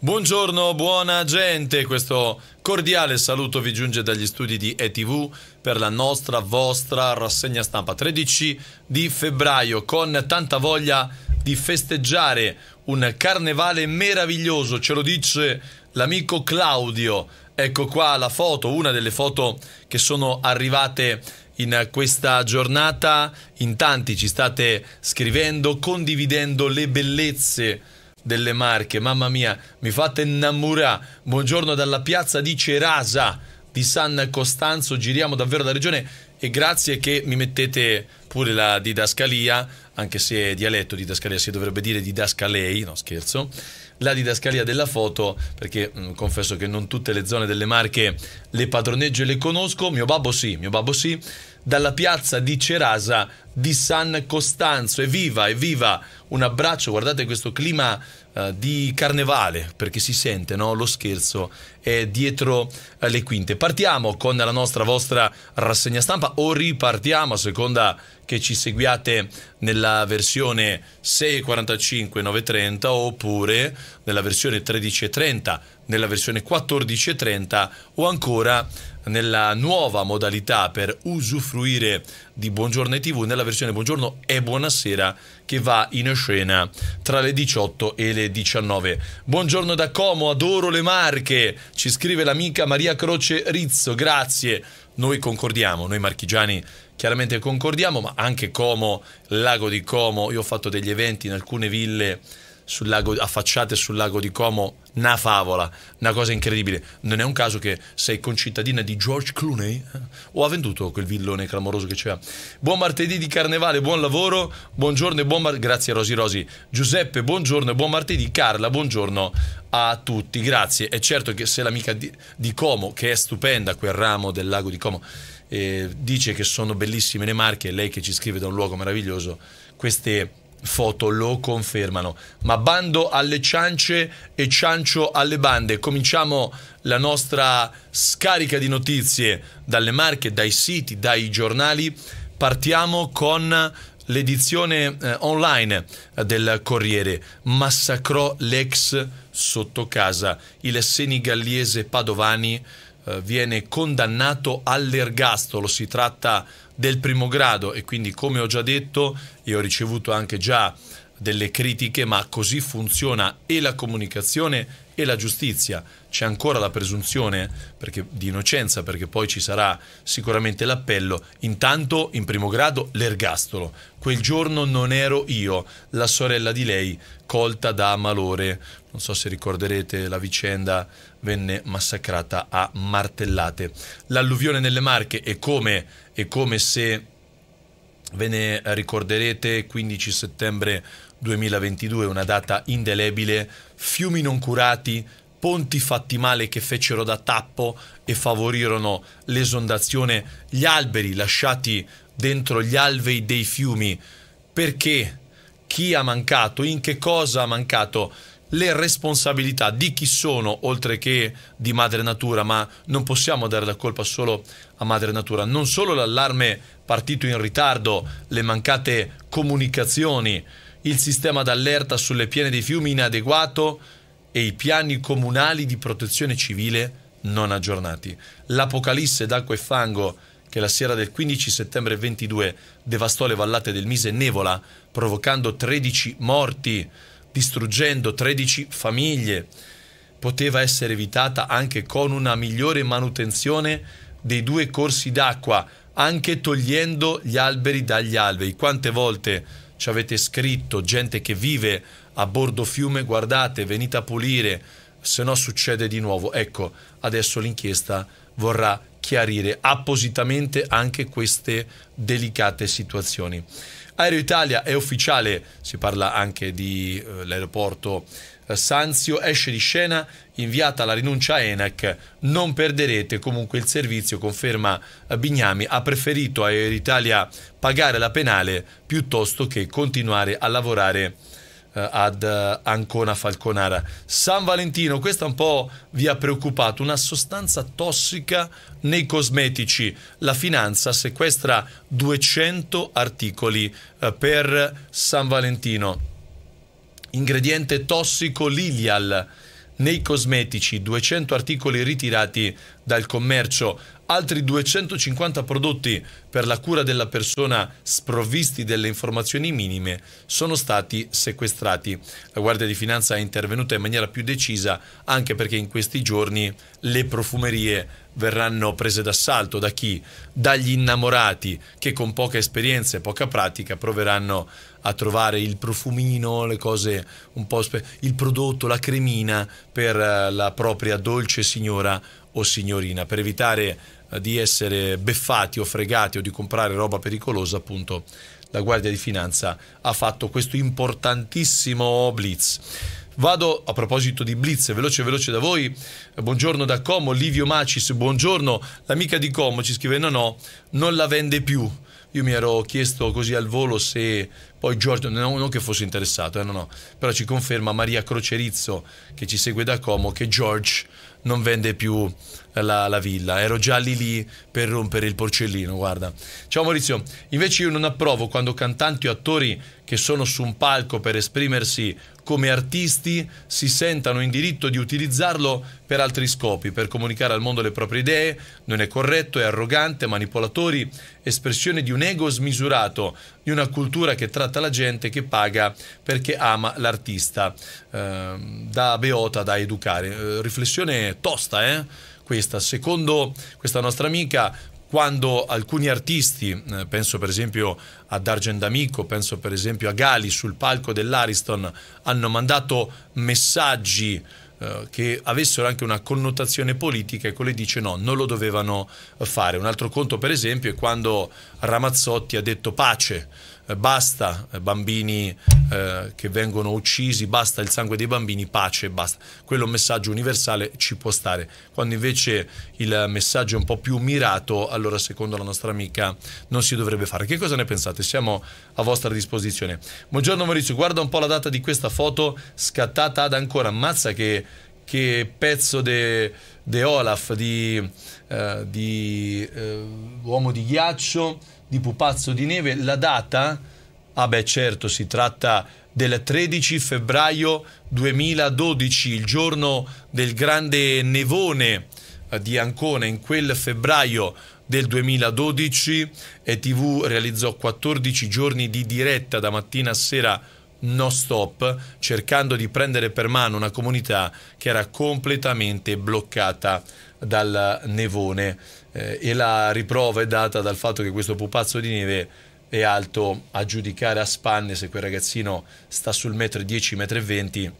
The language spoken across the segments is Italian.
Buongiorno, buona gente, questo cordiale saluto vi giunge dagli studi di ETV per la nostra, vostra rassegna stampa 13 di febbraio con tanta voglia di festeggiare un carnevale meraviglioso, ce lo dice l'amico Claudio. Ecco qua la foto, una delle foto che sono arrivate in questa giornata. In tanti ci state scrivendo, condividendo le bellezze delle Marche, mamma mia, mi fate innamorare. Buongiorno dalla piazza di Cerasa di San Costanzo, giriamo davvero la regione e grazie che mi mettete pure la didascalia, anche se è dialetto didascalia, si dovrebbe dire didascalei, no scherzo, la didascalia della foto, perché mh, mm, confesso che non tutte le zone delle Marche le padroneggio e le conosco, mio babbo sì, mio babbo sì, dalla piazza di Cerasa di San Costanzo, evviva, evviva, un abbraccio, guardate questo clima eh, di carnevale, perché si sente no? lo scherzo è dietro eh, le quinte. Partiamo con la nostra vostra rassegna stampa o ripartiamo a seconda che ci seguiate nella versione 6.45 930 oppure nella versione 13.30, nella versione 14.30 o ancora nella nuova modalità per usufruire di Buongiorno e TV nella versione Buongiorno e Buonasera che va in scena tra le 18 e le 19. Buongiorno da Como, adoro le Marche, ci scrive l'amica Maria Croce Rizzo, grazie. Noi concordiamo, noi marchigiani chiaramente concordiamo, ma anche Como, lago di Como, io ho fatto degli eventi in alcune ville sul lago, affacciate sul lago di Como una favola, una cosa incredibile. Non è un caso che sei concittadina di George Clooney eh? o ha venduto quel villone clamoroso che c'era. Buon martedì di carnevale, buon lavoro, buongiorno e buon martedì. Grazie Rosi Rosi. Giuseppe, buongiorno e buon martedì. Carla, buongiorno a tutti. Grazie. È certo che se l'amica di, di Como, che è stupenda, quel ramo del lago di Como, eh, dice che sono bellissime le Marche, lei che ci scrive da un luogo meraviglioso, queste foto lo confermano. Ma bando alle ciance e ciancio alle bande. Cominciamo la nostra scarica di notizie dalle marche, dai siti, dai giornali. Partiamo con l'edizione eh, online del Corriere. Massacrò l'ex sotto casa. Il senigallese Padovani eh, viene condannato all'ergastolo, si tratta del primo grado e quindi come ho già detto e ho ricevuto anche già delle critiche, ma così funziona e la comunicazione e la giustizia. C'è ancora la presunzione perché, di innocenza, perché poi ci sarà sicuramente l'appello. Intanto, in primo grado, l'ergastolo. Quel giorno non ero io, la sorella di lei, colta da malore non so se ricorderete la vicenda, venne massacrata a martellate. L'alluvione nelle Marche è come, è come se ve ne ricorderete 15 settembre 2022, una data indelebile, fiumi non curati, ponti fatti male che fecero da tappo e favorirono l'esondazione, gli alberi lasciati dentro gli alvei dei fiumi. Perché? Chi ha mancato? In che cosa ha mancato? le responsabilità di chi sono oltre che di madre natura, ma non possiamo dare la colpa solo a madre natura, non solo l'allarme partito in ritardo, le mancate comunicazioni, il sistema d'allerta sulle piene dei fiumi inadeguato e i piani comunali di protezione civile non aggiornati. L'apocalisse d'acqua e fango che la sera del 15 settembre 22 devastò le vallate del Mise e Nevola, provocando 13 morti distruggendo 13 famiglie. Poteva essere evitata anche con una migliore manutenzione dei due corsi d'acqua, anche togliendo gli alberi dagli alberi. Quante volte ci avete scritto gente che vive a bordo fiume, guardate, venite a pulire, se no succede di nuovo. Ecco, adesso l'inchiesta vorrà chiarire appositamente anche queste delicate situazioni. Aereo Italia è ufficiale, si parla anche dell'aeroporto eh, eh, Sanzio, esce di scena, inviata la rinuncia a ENAC, non perderete comunque il servizio, conferma eh, Bignami, ha preferito Aereo Italia pagare la penale piuttosto che continuare a lavorare eh, ad eh, Ancona Falconara. San Valentino, questa un po' vi ha preoccupato, una sostanza tossica nei cosmetici. La finanza sequestra 200 articoli eh, per San Valentino. Ingrediente tossico Lilial nei cosmetici, 200 articoli ritirati dal commercio altri 250 prodotti per la cura della persona sprovvisti delle informazioni minime sono stati sequestrati. La Guardia di Finanza è intervenuta in maniera più decisa anche perché in questi giorni le profumerie verranno prese d'assalto da chi? Dagli innamorati che con poca esperienza e poca pratica proveranno a trovare il profumino, le cose un po' spe- il prodotto, la cremina per eh, la propria dolce signora o signorina per evitare eh, di essere beffati o fregati o di comprare roba pericolosa, appunto la Guardia di Finanza ha fatto questo importantissimo blitz. Vado a proposito di blitz, veloce veloce da voi. Buongiorno da Como, Livio Macis, buongiorno. L'amica di Como ci scrive no no, non la vende più. Io mi ero chiesto così al volo se poi Giorgio, no, non che fosse interessato, eh, no, no. però ci conferma Maria Crocerizzo che ci segue da Como che George non vende più la, la, villa. Ero già lì lì per rompere il porcellino, guarda. Ciao Maurizio, invece io non approvo quando cantanti o attori che sono su un palco per esprimersi come artisti si sentano in diritto di utilizzarlo per altri scopi, per comunicare al mondo le proprie idee, non è corretto, è arrogante, manipolatori, espressione di un ego smisurato, di una cultura che tratta la gente che paga perché ama l'artista. Eh, da beota da educare. Eh, riflessione tosta, eh? questa. Secondo questa nostra amica, quando alcuni artisti, eh, penso per esempio a Argent Amico, penso per esempio a Gali sul palco dell'Ariston, hanno mandato messaggi eh, che avessero anche una connotazione politica, ecco lei dice no, non lo dovevano fare. Un altro conto per esempio è quando Ramazzotti ha detto pace eh, basta eh, bambini eh, che vengono uccisi, basta il sangue dei bambini, pace, basta. Quello messaggio universale, ci può stare. Quando invece il messaggio è un po' più mirato, allora secondo la nostra amica non si dovrebbe fare. Che cosa ne pensate? Siamo a vostra disposizione. Buongiorno Maurizio, guarda un po' la data di questa foto scattata ad ancora, ammazza che, che pezzo de, de Olaf, di, eh, di eh, uomo di ghiaccio di Pupazzo di Neve, la data? Ah beh certo, si tratta del 13 febbraio 2012, il giorno del grande nevone eh, di Ancona in quel febbraio del 2012 ETV realizzò 14 giorni di diretta da mattina a sera non stop, cercando di prendere per mano una comunità che era completamente bloccata dal nevone. Eh, e la riprova è data dal fatto che questo pupazzo di neve è alto a giudicare a spanne se quel ragazzino sta sul metro 10, metro 20,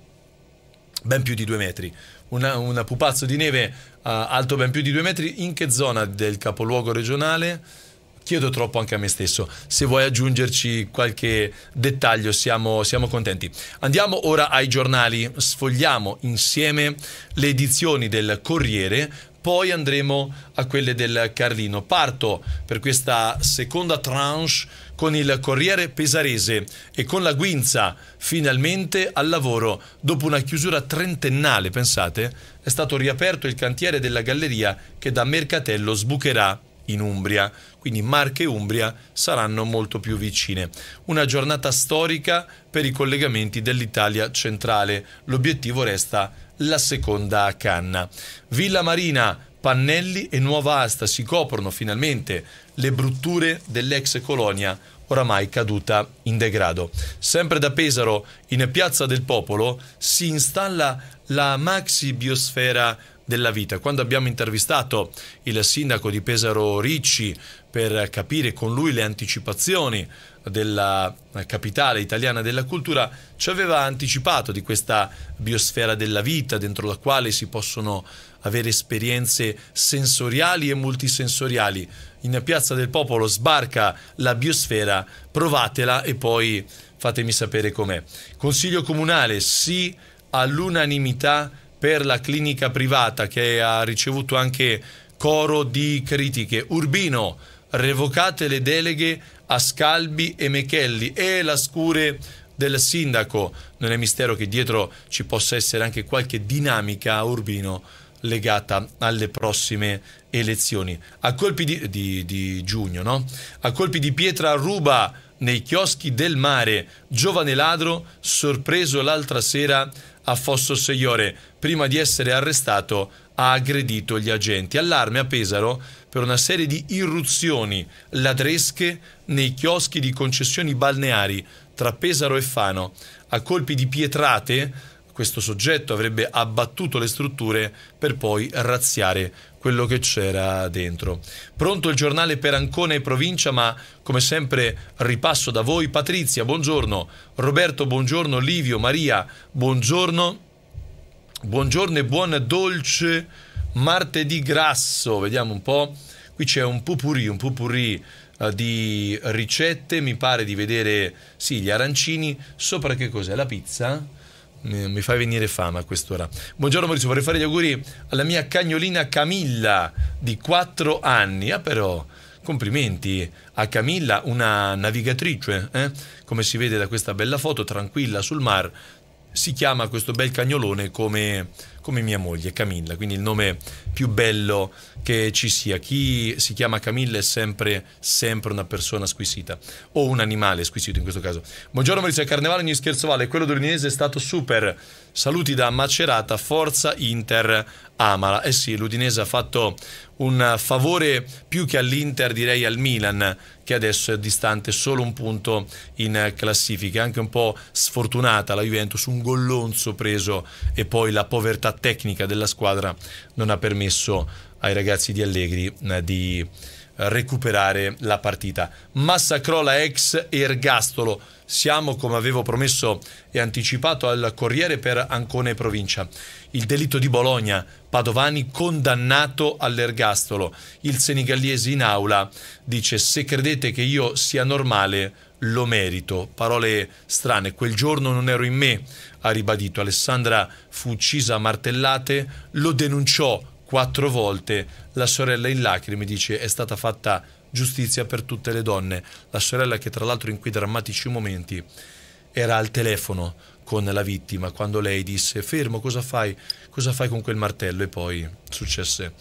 ben più di due metri. una pupazzo di neve uh, alto ben più di due metri, in che zona del capoluogo regionale? chiedo troppo anche a me stesso. Se vuoi aggiungerci qualche dettaglio siamo, siamo contenti. Andiamo ora ai giornali, sfogliamo insieme le edizioni del Corriere poi andremo a quelle del Carlino. Parto per questa seconda tranche con il Corriere Pesarese e con la Guinza finalmente al lavoro dopo una chiusura trentennale, pensate, è stato riaperto il cantiere della galleria che da Mercatello sbucherà in Umbria, quindi Marche e Umbria saranno molto più vicine. Una giornata storica per i collegamenti dell'Italia centrale, l'obiettivo resta la seconda canna. Villa Marina, Pannelli e Nuova Asta si coprono finalmente le brutture dell'ex colonia oramai caduta in degrado. Sempre da Pesaro, in Piazza del Popolo, si installa la maxi biosfera della vita. Quando abbiamo intervistato il sindaco di Pesaro Ricci per capire con lui le anticipazioni della capitale italiana della cultura, ci aveva anticipato di questa biosfera della vita dentro la quale si possono avere esperienze sensoriali e multisensoriali. In Piazza del Popolo sbarca la biosfera, provatela e poi fatemi sapere com'è. Consiglio comunale sì all'unanimità per la clinica privata che ha ricevuto anche coro di critiche. Urbino, revocate le deleghe a Scalbi e Mechelli e la scure del sindaco. Non è mistero che dietro ci possa essere anche qualche dinamica a Urbino legata alle prossime elezioni. A colpi di, di, di giugno, no? A colpi di pietra ruba nei chioschi del mare, giovane ladro sorpreso l'altra sera a Fosso Seiore, prima di essere arrestato, ha aggredito gli agenti. Allarme a Pesaro per una serie di irruzioni ladresche nei chioschi di concessioni balneari tra Pesaro e Fano. A colpi di pietrate questo soggetto avrebbe abbattuto le strutture per poi razziare quello che c'era dentro. Pronto il giornale per Ancona e provincia, ma come sempre ripasso da voi. Patrizia, buongiorno. Roberto, buongiorno. Livio, Maria, buongiorno. Buongiorno e buon dolce martedì grasso. Vediamo un po'. Qui c'è un pupurì, un pupurì eh, di ricette, mi pare di vedere sì, gli arancini, sopra che cos'è? La pizza? mi fai venire fama a quest'ora. Buongiorno Maurizio, vorrei fare gli auguri alla mia cagnolina Camilla di 4 anni. Ah però, complimenti a Camilla, una navigatrice, eh? come si vede da questa bella foto, tranquilla sul mar. Si chiama questo bel cagnolone come, come mia moglie, Camilla, quindi il nome più bello che ci sia. Chi si chiama Camilla è sempre, sempre una persona squisita, o un animale squisito in questo caso. Buongiorno Maurizio, il carnevale ogni scherzo vale, quello dell'Udinese è stato super. Saluti da Macerata, Forza Inter Amala. Eh sì, l'Udinese ha fatto un favore più che all'Inter, direi al Milan, che adesso è distante solo un punto in classifica. Anche un po' sfortunata la Juventus, un gollonzo preso e poi la povertà tecnica della squadra non ha permesso ai ragazzi di Allegri eh, di eh, recuperare la partita. Massacrò la ex Ergastolo. Siamo, come avevo promesso e anticipato, al Corriere per Ancone Provincia. Il delitto di Bologna, Padovani condannato all'ergastolo. Il senigallese in aula dice se credete che io sia normale lo merito. Parole strane. Quel giorno non ero in me, ha ribadito. Alessandra fu uccisa a martellate, lo denunciò quattro volte la sorella in lacrime dice è stata fatta giustizia per tutte le donne. La sorella che tra l'altro in quei drammatici momenti era al telefono con la vittima quando lei disse fermo cosa fai, cosa fai con quel martello e poi successe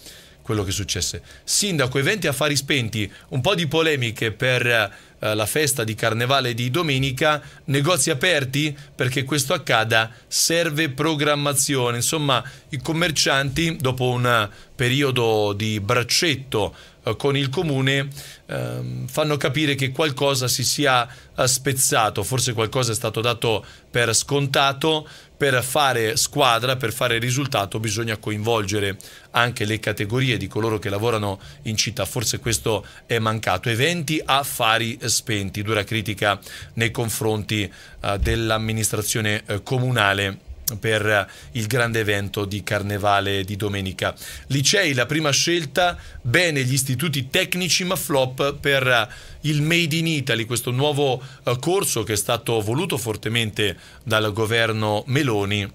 quello che successe. Sindaco, eventi affari spenti, un po' di polemiche per eh, la festa di carnevale di domenica, negozi aperti perché questo accada, serve programmazione. Insomma, i commercianti, dopo un periodo di braccetto eh, con il comune, eh, fanno capire che qualcosa si sia eh, spezzato, forse qualcosa è stato dato per scontato per fare squadra, per fare risultato, bisogna coinvolgere anche le categorie di coloro che lavorano in città. Forse questo è mancato. Eventi affari spenti, dura critica nei confronti eh, dell'amministrazione eh, comunale per eh, il grande evento di carnevale di domenica. Licei la prima scelta, bene gli istituti tecnici ma flop per eh, il Made in Italy, questo nuovo eh, corso che è stato voluto fortemente dal governo Meloni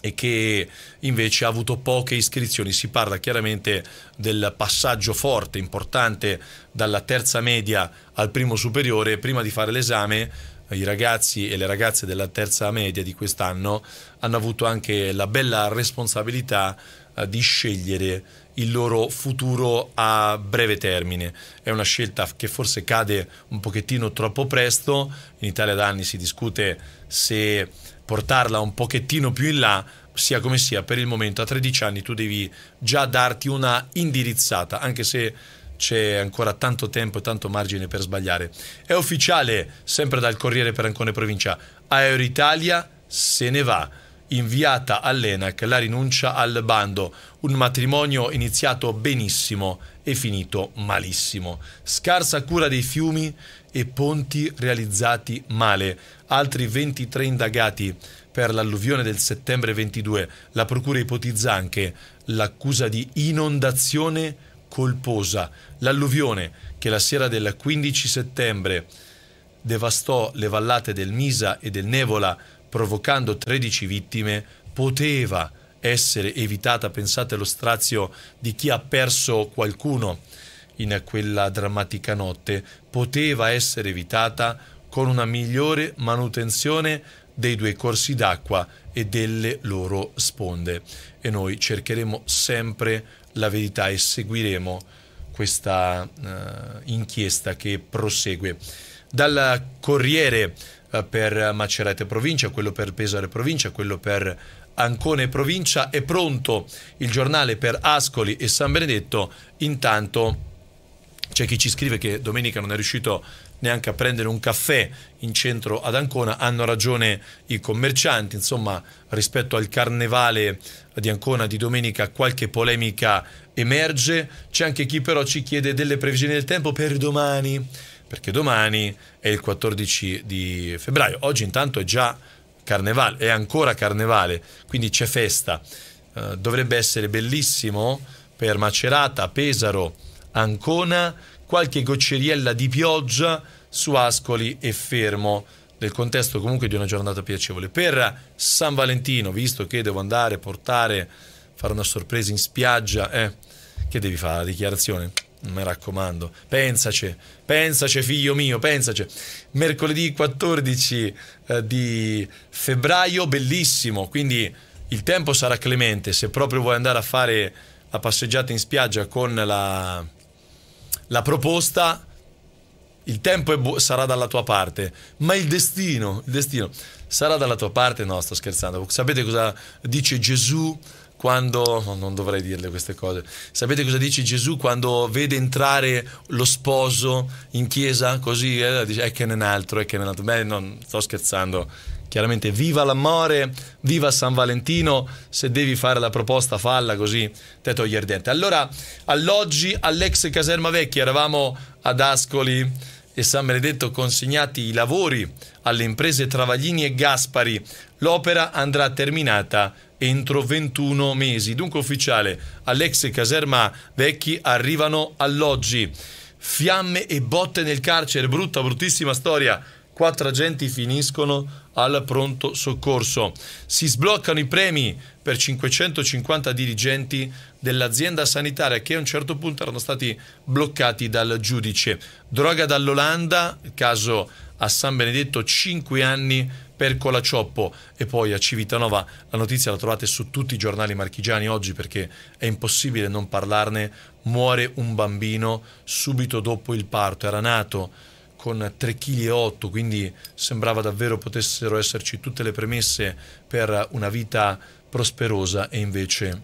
e che invece ha avuto poche iscrizioni. Si parla chiaramente del passaggio forte, importante, dalla terza media al primo superiore. Prima di fare l'esame i ragazzi e le ragazze della terza media di quest'anno hanno avuto anche la bella responsabilità eh, di scegliere il loro futuro a breve termine. È una scelta che forse cade un pochettino troppo presto, in Italia da anni si discute se portarla un pochettino più in là, sia come sia, per il momento a 13 anni tu devi già darti una indirizzata, anche se c'è ancora tanto tempo e tanto margine per sbagliare. È ufficiale, sempre dal Corriere per Ancone Provincia, Aeroitalia se ne va. Inviata all'ENAC la rinuncia al bando, un matrimonio iniziato benissimo e finito malissimo. Scarsa cura dei fiumi e ponti realizzati male. Altri 23 indagati per l'alluvione del settembre 22. La procura ipotizza anche l'accusa di inondazione colposa. L'alluvione che la sera del 15 settembre devastò le vallate del Misa e del Nevola, provocando 13 vittime, poteva essere evitata. Pensate allo strazio di chi ha perso qualcuno in quella drammatica notte. Poteva essere evitata con una migliore manutenzione dei due corsi d'acqua e delle loro sponde. E noi cercheremo sempre la verità e seguiremo questa uh, inchiesta che prosegue. Dal Corriere uh, per Macerate Provincia, quello per Pesare Provincia, quello per Ancone Provincia, è pronto il giornale per Ascoli e San Benedetto, intanto c'è chi ci scrive che domenica non è riuscito a neanche a prendere un caffè in centro ad Ancona, hanno ragione i commercianti, insomma rispetto al carnevale di Ancona di domenica qualche polemica emerge, c'è anche chi però ci chiede delle previsioni del tempo per domani, perché domani è il 14 di febbraio, oggi intanto è già carnevale, è ancora carnevale, quindi c'è festa, uh, dovrebbe essere bellissimo per Macerata, Pesaro, Ancona, qualche gocceriella di pioggia su Ascoli e Fermo nel contesto comunque di una giornata piacevole. Per San Valentino, visto che devo andare a portare, fare una sorpresa in spiaggia, eh, che devi fare la dichiarazione? Mi raccomando, pensaci, pensaci figlio mio, pensaci. Mercoledì 14 eh, di febbraio, bellissimo, quindi il tempo sarà clemente, se proprio vuoi andare a fare la passeggiata in spiaggia con la la proposta, il tempo sarà dalla tua parte, ma il destino, il destino sarà dalla tua parte. No, sto scherzando. Sapete cosa dice Gesù? quando no, non dovrei dirle queste cose. Sapete cosa dice Gesù quando vede entrare lo sposo in chiesa così eh, dice "E che ne un altro, e che ne un altro". Beh, non sto scherzando chiaramente viva l'amore, viva San Valentino, se devi fare la proposta falla così te togli il dente. Allora, alloggi all'ex caserma vecchia, eravamo ad Ascoli e San Benedetto consegnati i lavori alle imprese Travaglini e Gaspari. L'opera andrà terminata entro 21 mesi. Dunque ufficiale, all'ex caserma vecchi arrivano alloggi. Fiamme e botte nel carcere, brutta, bruttissima storia quattro agenti finiscono al pronto soccorso. Si sbloccano i premi per 550 dirigenti dell'azienda sanitaria che a un certo punto erano stati bloccati dal giudice. Droga dall'Olanda, caso a San Benedetto, 5 anni per Colacioppo e poi a Civitanova la notizia la trovate su tutti i giornali marchigiani oggi perché è impossibile non parlarne, muore un bambino subito dopo il parto, era nato con 3,8 kg, quindi sembrava davvero potessero esserci tutte le premesse per una vita prosperosa e invece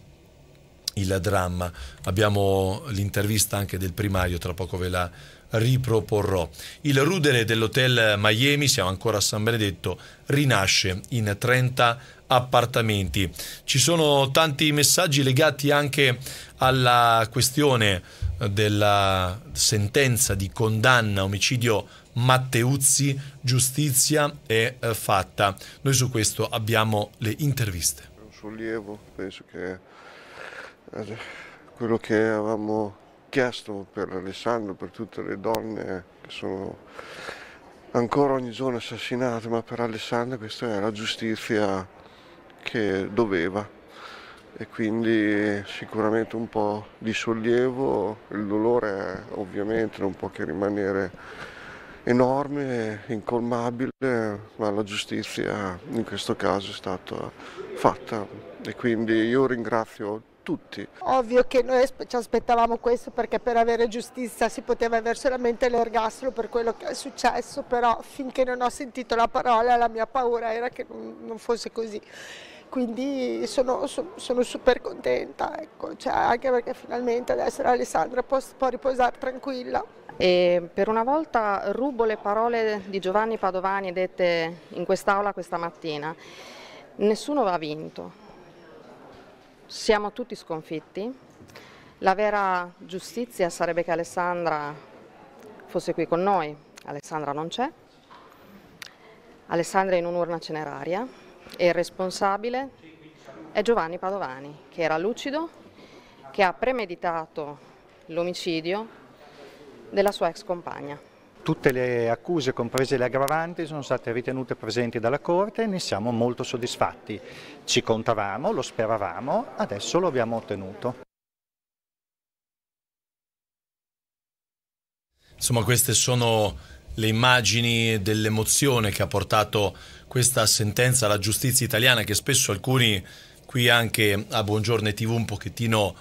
il dramma. Abbiamo l'intervista anche del primario, tra poco ve la riproporrò. Il rudere dell'hotel Miami, siamo ancora a San Benedetto, rinasce in 30 appartamenti. Ci sono tanti messaggi legati anche alla questione della sentenza di condanna omicidio Matteuzzi, giustizia è eh, fatta. Noi su questo abbiamo le interviste. Un sollievo, penso che quello che avevamo chiesto per Alessandro, per tutte le donne che sono ancora ogni giorno assassinate, ma per Alessandro questa è la giustizia che doveva e quindi sicuramente un po' di sollievo, il dolore ovviamente non può che rimanere enorme, incolmabile, ma la giustizia in questo caso è stata fatta e quindi io ringrazio tutti. Ovvio che noi ci aspettavamo questo perché per avere giustizia si poteva avere solamente l'ergastolo per quello che è successo, però finché non ho sentito la parola la mia paura era che non fosse così quindi sono, sono super contenta, ecco. cioè, anche perché finalmente adesso Alessandra può, può riposare tranquilla. E per una volta rubo le parole di Giovanni Padovani dette in quest'aula questa mattina. Nessuno va vinto, siamo tutti sconfitti. La vera giustizia sarebbe che Alessandra fosse qui con noi. Alessandra non c'è. Alessandra è in un'urna ceneraria e il responsabile è Giovanni Padovani, che era lucido, che ha premeditato l'omicidio della sua ex compagna. Tutte le accuse, comprese le aggravanti, sono state ritenute presenti dalla Corte e ne siamo molto soddisfatti. Ci contavamo, lo speravamo, adesso lo abbiamo ottenuto. Insomma, queste sono le immagini dell'emozione che ha portato questa sentenza alla giustizia italiana che spesso alcuni qui anche a Buongiorno e TV un pochettino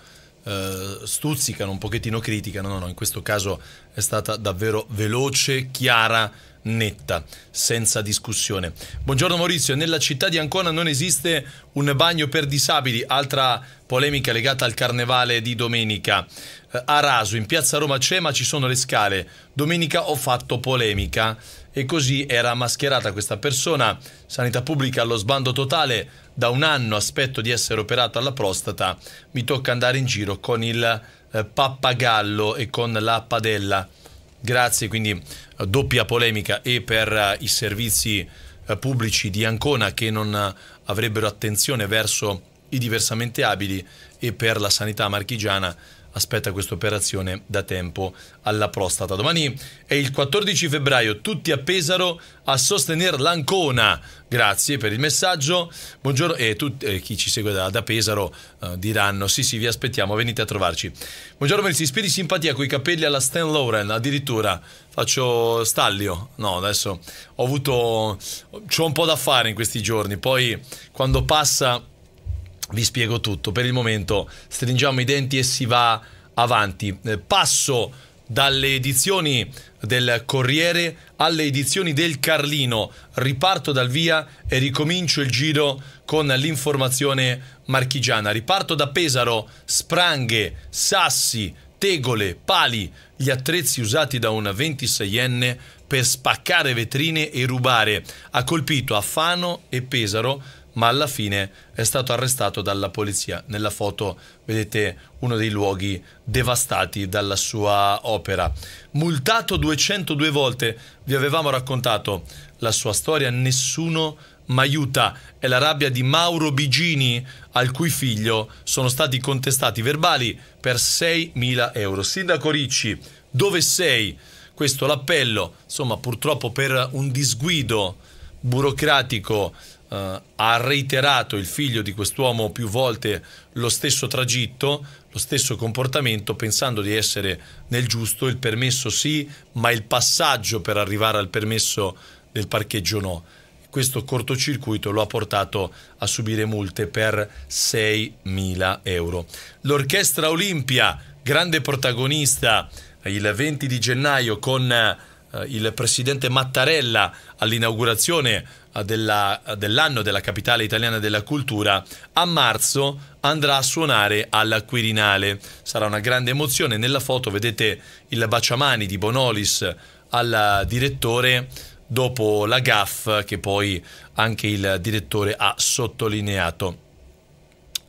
eh, stuzzicano, un pochettino criticano, no, no, in questo caso è stata davvero veloce, chiara, netta, senza discussione. Buongiorno Maurizio, nella città di Ancona non esiste un bagno per disabili, altra polemica legata al carnevale di domenica. Eh, a Raso, in piazza Roma c'è ma ci sono le scale. Domenica ho fatto polemica e così era mascherata questa persona. Sanità pubblica allo sbando totale, da un anno aspetto di essere operato alla prostata, mi tocca andare in giro con il eh, pappagallo e con la padella. Grazie, quindi eh, doppia polemica e per eh, i servizi pubblici di Ancona che non avrebbero attenzione verso i diversamente abili e per la sanità marchigiana aspetta questa operazione da tempo alla prostata. Domani è il 14 febbraio, tutti a Pesaro a sostenere l'Ancona. Grazie per il messaggio. Buongiorno e tutti eh, chi ci segue da, da Pesaro eh, diranno sì sì vi aspettiamo, venite a trovarci. Buongiorno Melzi, ispiri simpatia coi capelli alla Stan Lauren, addirittura faccio stallio. No, adesso ho avuto c'ho un po' da fare in questi giorni, poi quando passa vi spiego tutto. Per il momento stringiamo i denti e si va avanti. Eh, passo dalle edizioni del Corriere alle edizioni del Carlino. Riparto dal via e ricomincio il giro con l'informazione marchigiana. Riparto da Pesaro, spranghe, sassi, tegole, pali, gli attrezzi usati da una 26enne per spaccare vetrine e rubare. Ha colpito a Fano e Pesaro ma alla fine è stato arrestato dalla polizia. Nella foto vedete uno dei luoghi devastati dalla sua opera. Multato 202 volte, vi avevamo raccontato la sua storia, nessuno ma aiuta è la rabbia di Mauro Bigini, al cui figlio sono stati contestati verbali per 6.000 euro. Sindaco Ricci, dove sei? Questo l'appello, insomma, purtroppo per un disguido burocratico Uh, ha reiterato il figlio di quest'uomo più volte lo stesso tragitto, lo stesso comportamento, pensando di essere nel giusto, il permesso sì, ma il passaggio per arrivare al permesso del parcheggio no. Questo cortocircuito lo ha portato a subire multe per 6.000 euro. L'Orchestra Olimpia, grande protagonista, il 20 di gennaio con eh, il presidente Mattarella all'inaugurazione della, dell'anno della capitale italiana della cultura, a marzo andrà a suonare al Quirinale. Sarà una grande emozione. Nella foto vedete il baciamani di Bonolis al direttore dopo la GAF che poi anche il direttore ha sottolineato.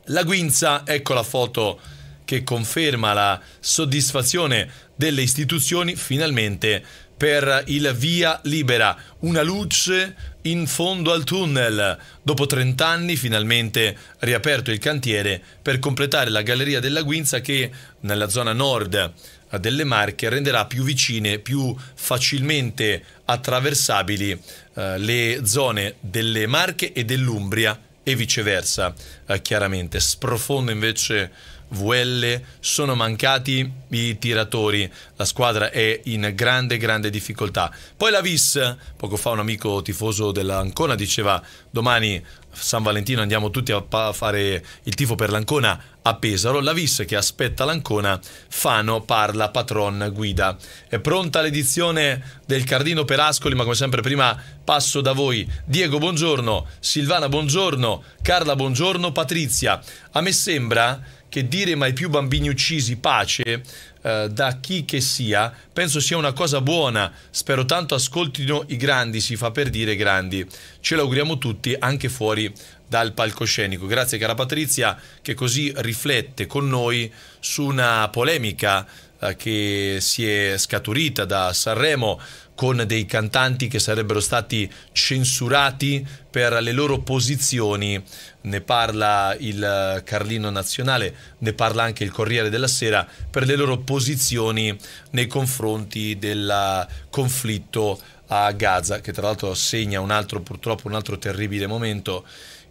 La Guinza, ecco la foto che conferma la soddisfazione delle istituzioni, finalmente per il Via Libera, una luce in fondo al tunnel. Dopo 30 anni finalmente riaperto il cantiere per completare la galleria della Guinza che nella zona nord delle Marche renderà più vicine, più facilmente attraversabili eh, le zone delle Marche e dell'Umbria e viceversa, eh, chiaramente. Sprofondo invece VL, sono mancati i tiratori, la squadra è in grande grande difficoltà. Poi la Vis, poco fa un amico tifoso dell'Ancona diceva domani San Valentino andiamo tutti a fare il tifo per l'Ancona a Pesaro, la Vis che aspetta l'Ancona, Fano parla, patron guida. È pronta l'edizione del Cardino per Ascoli, ma come sempre prima passo da voi. Diego buongiorno, Silvana buongiorno, Carla buongiorno, Patrizia. A me sembra che dire mai più bambini uccisi, pace, eh, da chi che sia, penso sia una cosa buona. Spero tanto ascoltino i grandi, si fa per dire grandi. Ce l'auguriamo tutti, anche fuori dal palcoscenico. Grazie cara Patrizia che così riflette con noi su una polemica eh, che si è scaturita da Sanremo con dei cantanti che sarebbero stati censurati per le loro posizioni, ne parla il eh, Carlino Nazionale, ne parla anche il Corriere della Sera, per le loro posizioni nei confronti del eh, conflitto a Gaza, che tra l'altro segna un altro purtroppo un altro terribile momento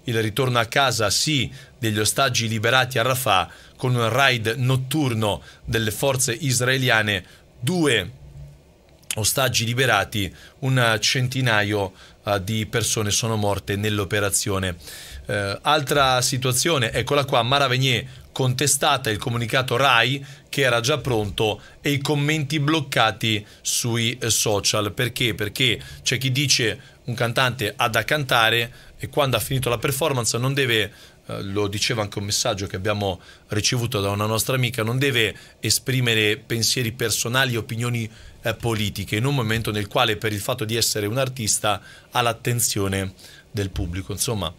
il ritorno a casa sì degli ostaggi liberati a Rafah con un raid notturno delle forze israeliane, due ostaggi liberati, un centinaio uh, di persone sono morte nell'operazione. Uh, altra situazione, eccola qua, Mara Venier contestata il comunicato RAI che era già pronto e i commenti bloccati sui eh, social. Perché? Perché c'è chi dice un cantante ha da cantare e quando ha finito la performance non deve lo diceva anche un messaggio che abbiamo ricevuto da una nostra amica, non deve esprimere pensieri personali, opinioni personali eh, politiche, in un momento nel quale per il fatto di essere un artista ha l'attenzione del pubblico. Insomma,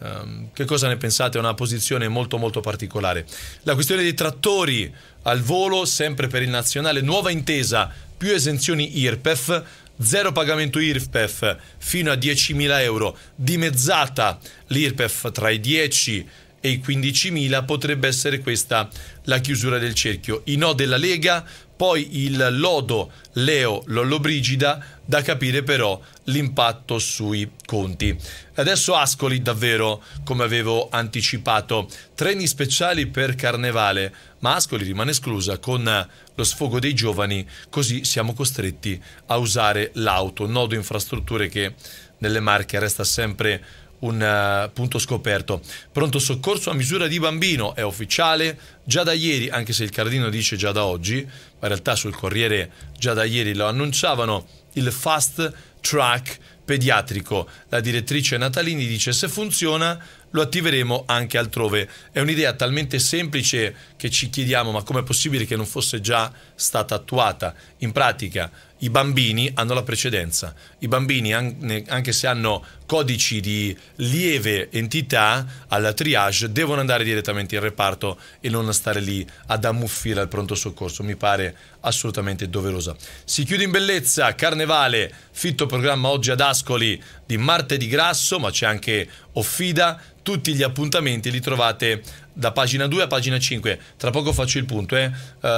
ehm, che cosa ne pensate? È una posizione molto molto particolare. La questione dei trattori al volo, sempre per il nazionale, nuova intesa, più esenzioni IRPEF, zero pagamento IRPEF fino a 10.000 euro, dimezzata l'IRPEF tra i 10 e i 15.000 potrebbe essere questa la chiusura del cerchio. I no della Lega poi il lodo Leo Lollobrigida, da capire però l'impatto sui conti. Adesso Ascoli davvero, come avevo anticipato, treni speciali per carnevale, ma Ascoli rimane esclusa con lo sfogo dei giovani, così siamo costretti a usare l'auto, nodo infrastrutture che nelle Marche resta sempre un eh, punto scoperto. Pronto soccorso a misura di bambino è ufficiale già da ieri, anche se il Cardino dice già da oggi, in realtà sul Corriere già da ieri lo annunciavano, il fast track pediatrico. La direttrice Natalini dice se funziona lo attiveremo anche altrove. È un'idea talmente semplice che ci chiediamo ma com'è possibile che non fosse già stata attuata? In pratica i bambini hanno la precedenza. I bambini, anche se hanno codici di lieve entità alla triage, devono andare direttamente in reparto e non stare lì ad ammuffire al pronto soccorso. Mi pare assolutamente doverosa. Si chiude in bellezza Carnevale, fitto programma oggi ad Ascoli di martedì grasso, ma c'è anche Offida. Tutti gli appuntamenti li trovate da pagina 2 a pagina 5, tra poco faccio il punto, eh? uh,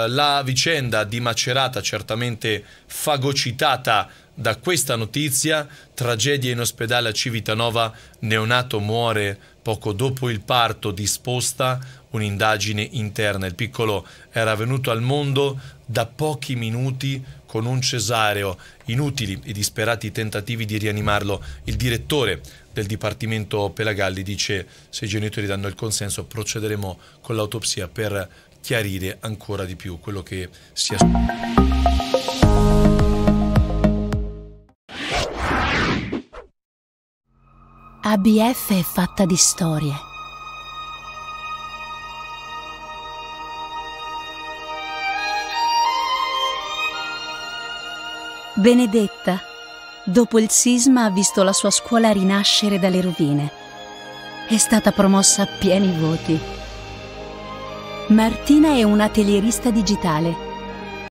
la vicenda di Macerata certamente fagocitata da questa notizia, tragedia in ospedale a Civitanova, neonato muore poco dopo il parto disposta un'indagine interna. Il piccolo era venuto al mondo da pochi minuti con un cesareo, inutili i disperati tentativi di rianimarlo. Il direttore del Dipartimento Pelagalli dice se i genitori danno il consenso procederemo con l'autopsia per chiarire ancora di più quello che si è ABF è fatta di storie. Benedetta dopo il sisma ha visto la sua scuola rinascere dalle rovine. È stata promossa a pieni voti. Martina è un atelierista digitale